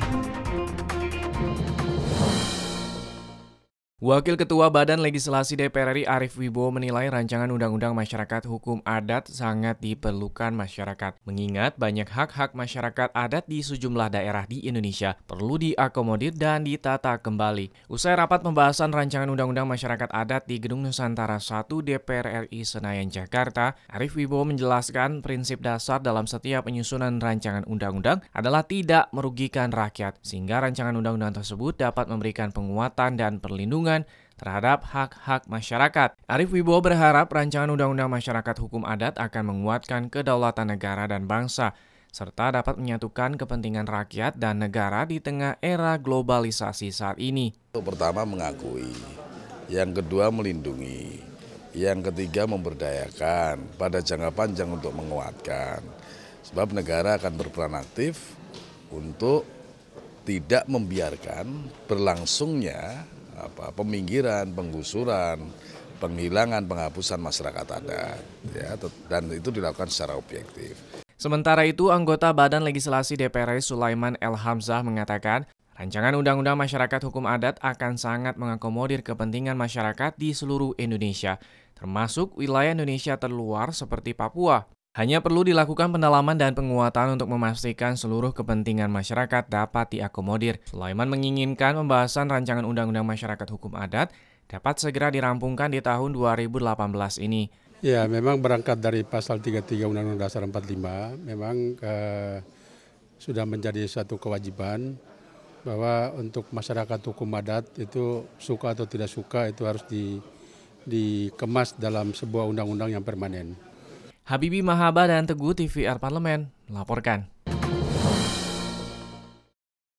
you Wakil Ketua Badan Legislasi DPR RI Arief Wibowo menilai rancangan Undang-Undang Masyarakat Hukum Adat sangat diperlukan masyarakat. Mengingat banyak hak-hak masyarakat adat di sejumlah daerah di Indonesia perlu diakomodir dan ditata kembali. Usai rapat pembahasan rancangan Undang-Undang Masyarakat Adat di Gedung Nusantara 1 DPR RI Senayan, Jakarta, Arief Wibowo menjelaskan prinsip dasar dalam setiap penyusunan rancangan undang-undang adalah tidak merugikan rakyat, sehingga rancangan undang-undang tersebut dapat memberikan penguatan dan perlindungan perlindungan terhadap hak-hak masyarakat. Arif Wibowo berharap rancangan Undang-Undang Masyarakat Hukum Adat akan menguatkan kedaulatan negara dan bangsa, serta dapat menyatukan kepentingan rakyat dan negara di tengah era globalisasi saat ini. Pertama mengakui, yang kedua melindungi, yang ketiga memberdayakan, pada jangka panjang untuk menguatkan. Sebab negara akan berperan aktif untuk tidak membiarkan berlangsungnya apa, peminggiran, penggusuran, penghilangan, penghapusan masyarakat adat, ya, dan itu dilakukan secara objektif. Sementara itu, anggota Badan Legislasi DPR Sulaiman El Hamzah mengatakan, rancangan Undang-Undang Masyarakat Hukum Adat akan sangat mengakomodir kepentingan masyarakat di seluruh Indonesia, termasuk wilayah Indonesia terluar seperti Papua. Hanya perlu dilakukan pendalaman dan penguatan untuk memastikan seluruh kepentingan masyarakat dapat diakomodir. Sulaiman menginginkan pembahasan rancangan Undang-Undang Masyarakat Hukum Adat dapat segera dirampungkan di tahun 2018 ini. Ya, memang berangkat dari pasal 33 Undang-Undang Dasar 45, memang eh, sudah menjadi satu kewajiban bahwa untuk masyarakat hukum adat itu suka atau tidak suka itu harus di, dikemas dalam sebuah undang-undang yang permanen. Habibi Mahaba dan Teguh TVR Parlemen melaporkan.